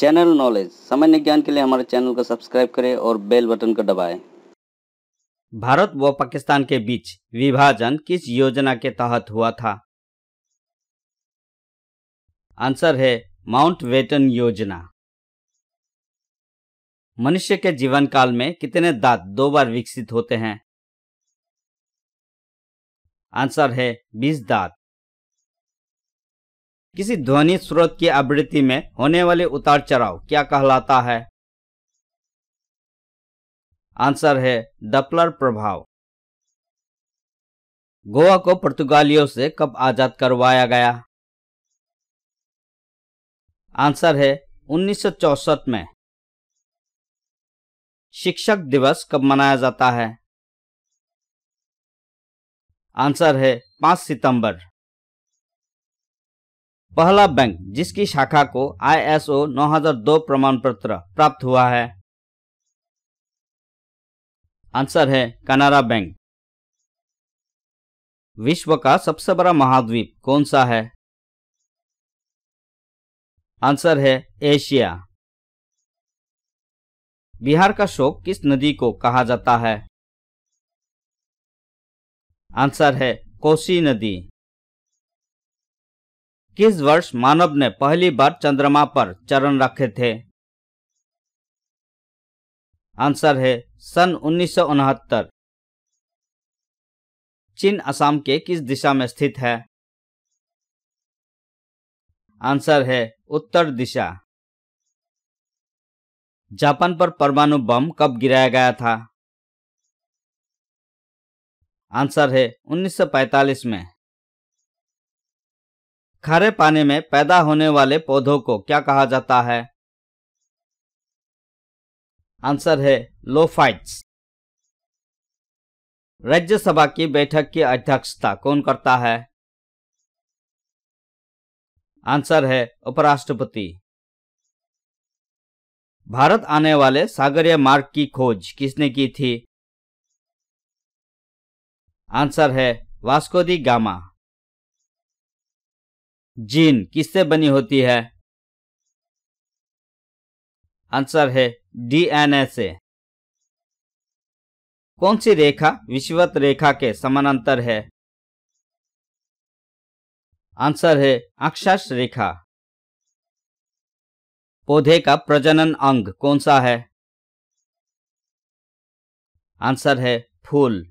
General knowledge सामान्य ज्ञान के लिए हमारे चैनल को सब्सक्राइब करें और बेल बटन को दबाएं। भारत व पाकिस्तान के बीच विभाजन किस योजना के तहत हुआ था आंसर है माउंट वेटन योजना मनुष्य के जीवन काल में कितने दांत दो बार विकसित होते हैं आंसर है बीस दांत किसी ध्वनि स्रोत की आवृत्ति में होने वाले उतार चढ़ाव क्या कहलाता है आंसर है डपलर प्रभाव गोवा को पुर्तगालियों से कब आजाद करवाया गया आंसर है 1964 में शिक्षक दिवस कब मनाया जाता है आंसर है 5 सितंबर पहला बैंक जिसकी शाखा को आईएसओ 9002 प्रमाण पत्र प्राप्त हुआ है आंसर है कनारा बैंक विश्व का सबसे बड़ा महाद्वीप कौन सा है आंसर है एशिया बिहार का शोक किस नदी को कहा जाता है आंसर है कोसी नदी किस वर्ष मानव ने पहली बार चंद्रमा पर चरण रखे थे आंसर है सन उन्नीस चीन असम के किस दिशा में स्थित है आंसर है उत्तर दिशा जापान पर परमाणु बम कब गिराया गया था आंसर है 1945 में खारे पानी में पैदा होने वाले पौधों को क्या कहा जाता है आंसर है लोफाइट्स राज्यसभा की बैठक की अध्यक्षता कौन करता है आंसर है उपराष्ट्रपति भारत आने वाले सागरीय मार्ग की खोज किसने की थी आंसर है वास्को दी गामा जीन किससे बनी होती है आंसर है डीएनए से कौन सी रेखा विश्वत रेखा के समानांतर है आंसर है अक्षांश रेखा पौधे का प्रजनन अंग कौन सा है आंसर है फूल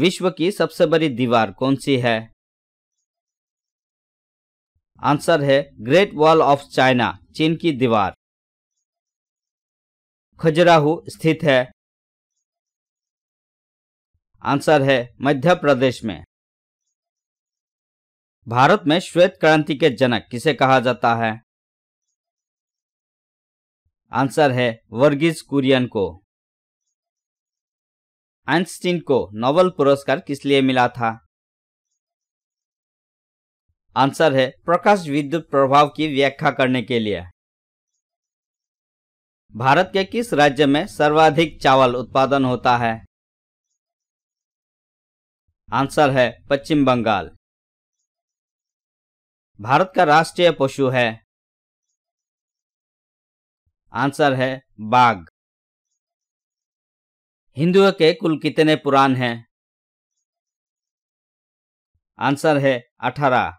विश्व की सबसे बड़ी दीवार कौन सी है आंसर है ग्रेट वॉल ऑफ चाइना चीन की दीवार खजुराहो स्थित है आंसर है मध्य प्रदेश में भारत में श्वेत क्रांति के जनक किसे कहा जाता है आंसर है वर्गीज कुरियन को आइंस्टीन को नोबल पुरस्कार किस लिए मिला था आंसर है प्रकाश विद्युत प्रभाव की व्याख्या करने के लिए भारत के किस राज्य में सर्वाधिक चावल उत्पादन होता है आंसर है पश्चिम बंगाल भारत का राष्ट्रीय पशु है आंसर है बाघ हिंदुओं के कुल कितने पुराण हैं आंसर है अठारह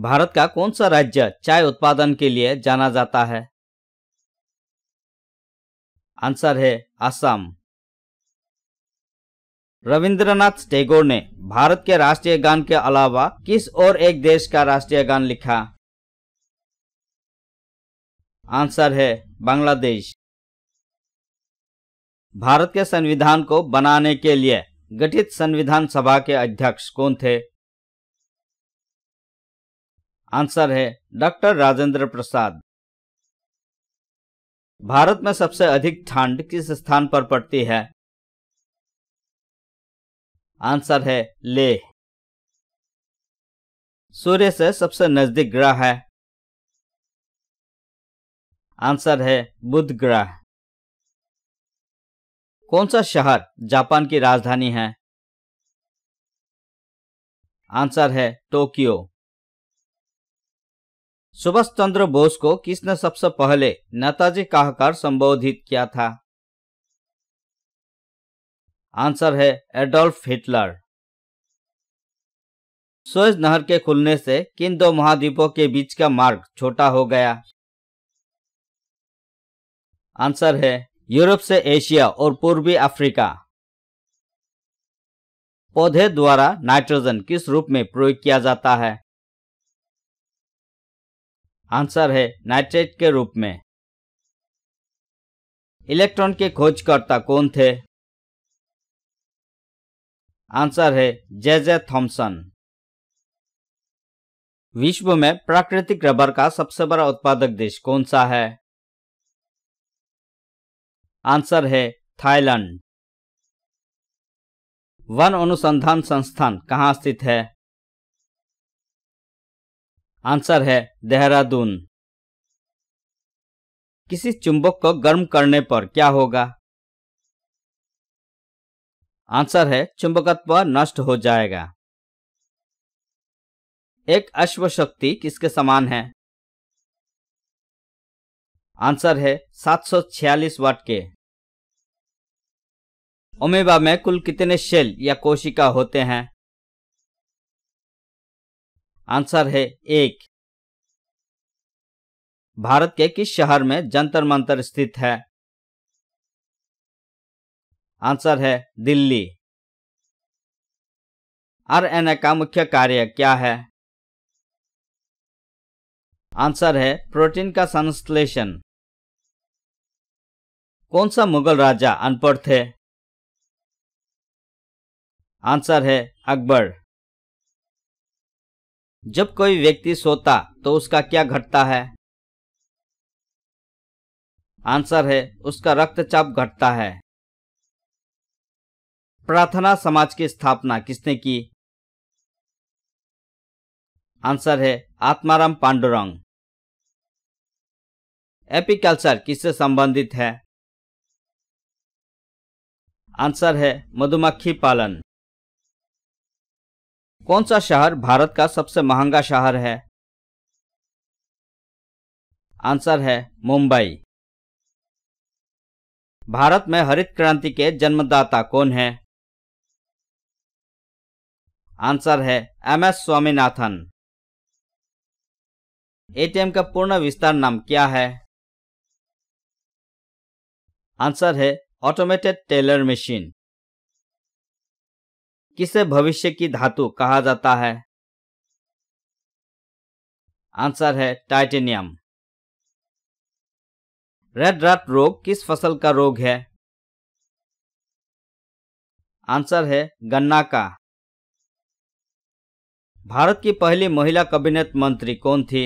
भारत का कौन सा राज्य चाय उत्पादन के लिए जाना जाता है आंसर है असम रविंद्रनाथ टैगोर ने भारत के राष्ट्रीय गान के अलावा किस और एक देश का राष्ट्रीय गान लिखा आंसर है बांग्लादेश भारत के संविधान को बनाने के लिए गठित संविधान सभा के अध्यक्ष कौन थे आंसर है डॉक्टर राजेंद्र प्रसाद भारत में सबसे अधिक ठंड किस स्थान पर पड़ती है आंसर है लेह सूर्य से सबसे नजदीक ग्रह है आंसर है बुध ग्रह कौन सा शहर जापान की राजधानी है आंसर है टोक्यो सुभाष चंद्र बोस को किसने सबसे पहले नेताजी कहकर संबोधित किया था आंसर है एडोल्फ हिटलर सोएज नहर के खुलने से किन दो महाद्वीपों के बीच का मार्ग छोटा हो गया आंसर है यूरोप से एशिया और पूर्वी अफ्रीका पौधे द्वारा नाइट्रोजन किस रूप में प्रयोग किया जाता है आंसर है नाइट्रेट के रूप में इलेक्ट्रॉन के खोजकर्ता कौन थे आंसर है जे जे थॉम्सन विश्व में प्राकृतिक रबर का सबसे बड़ा उत्पादक देश कौन सा है आंसर है थाईलैंड वन अनुसंधान संस्थान कहां स्थित है आंसर है देहरादून किसी चुंबक को गर्म करने पर क्या होगा आंसर है चुंबकत्व नष्ट हो जाएगा एक अश्व शक्ति किसके समान है आंसर है 746 वाट के ओमेबा में कुल कितने शेल या कोशिका होते हैं आंसर है एक भारत के किस शहर में जंतर मंतर स्थित है आंसर है दिल्ली आरएनए का मुख्य कार्य क्या है आंसर है प्रोटीन का संश्लेषण कौन सा मुगल राजा अनपढ़ थे आंसर है अकबर जब कोई व्यक्ति सोता तो उसका क्या घटता है आंसर है उसका रक्तचाप घटता है प्रार्थना समाज की स्थापना किसने की आंसर है आत्माराम पांडुरंग एपिकल्चर किससे संबंधित है आंसर है मधुमक्खी पालन कौन सा शहर भारत का सबसे महंगा शहर है आंसर है मुंबई भारत में हरित क्रांति के जन्मदाता कौन है आंसर है एम एस स्वामीनाथन एटीएम का पूर्ण विस्तार नाम क्या है आंसर है ऑटोमेटेड टेलर मशीन किसे भविष्य की धातु कहा जाता है आंसर है टाइटेनियम रेड रट रोग किस फसल का रोग है आंसर है गन्ना का भारत की पहली महिला कैबिनेट मंत्री कौन थी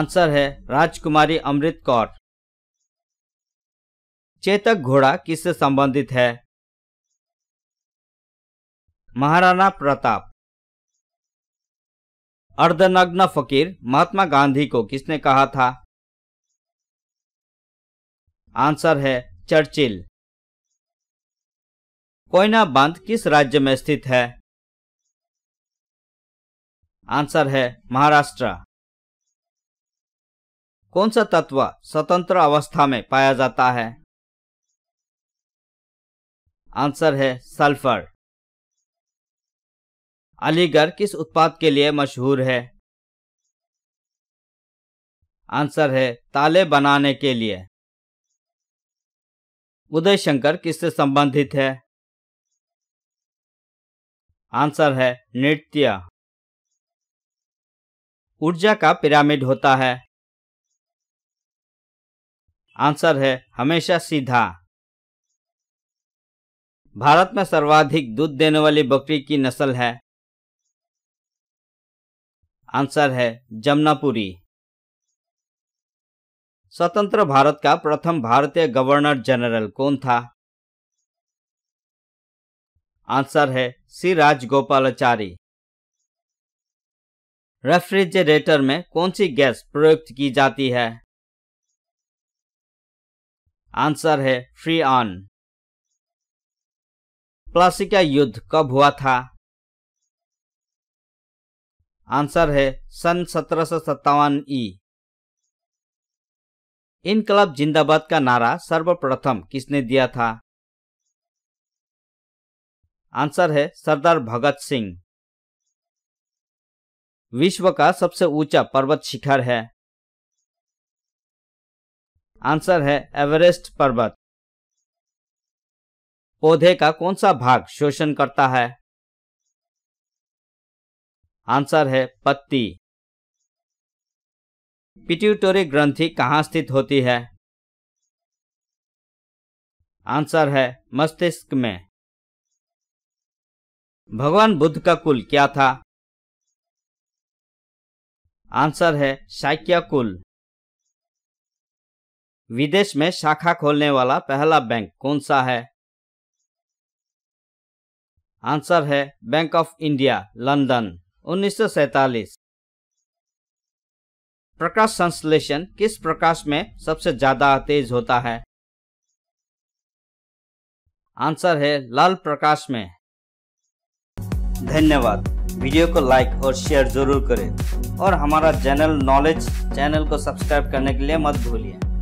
आंसर है राजकुमारी अमृत कौर चेतक घोड़ा किससे संबंधित है महाराणा प्रताप अर्धनग्न फकीर महात्मा गांधी को किसने कहा था आंसर है चर्चिल कोयना बांध किस राज्य में स्थित है आंसर है महाराष्ट्र कौन सा तत्व स्वतंत्र अवस्था में पाया जाता है आंसर है सल्फर अलीगढ़ किस उत्पाद के लिए मशहूर है आंसर है ताले बनाने के लिए उदय शंकर किससे संबंधित है आंसर है नृत्य ऊर्जा का पिरामिड होता है आंसर है हमेशा सीधा भारत में सर्वाधिक दूध देने वाली बकरी की नस्ल है आंसर है जमुनापुरी स्वतंत्र भारत का प्रथम भारतीय गवर्नर जनरल कौन था आंसर है सी राजगोपालचारी रेफ्रिजरेटर में कौन सी गैस प्रयुक्त की जाती है आंसर है फ्री ऑन प्लासिका का युद्ध कब हुआ था आंसर है सन सत्रह सौ सत्तावन ई क्लब जिंदाबाद का नारा सर्वप्रथम किसने दिया था आंसर है सरदार भगत सिंह विश्व का सबसे ऊंचा पर्वत शिखर है आंसर है एवरेस्ट पर्वत पौधे का कौन सा भाग शोषण करता है आंसर है पत्ती पिट्यूटरी ग्रंथि कहाँ स्थित होती है आंसर है मस्तिष्क में भगवान बुद्ध का कुल क्या था आंसर है शाक्य कुल विदेश में शाखा खोलने वाला पहला बैंक कौन सा है आंसर है बैंक ऑफ इंडिया लंदन 1947 प्रकाश संश्लेषण किस प्रकाश में सबसे ज्यादा तेज होता है आंसर है लाल प्रकाश में धन्यवाद वीडियो को लाइक और शेयर जरूर करें और हमारा जनरल नॉलेज चैनल को सब्सक्राइब करने के लिए मत भूलिए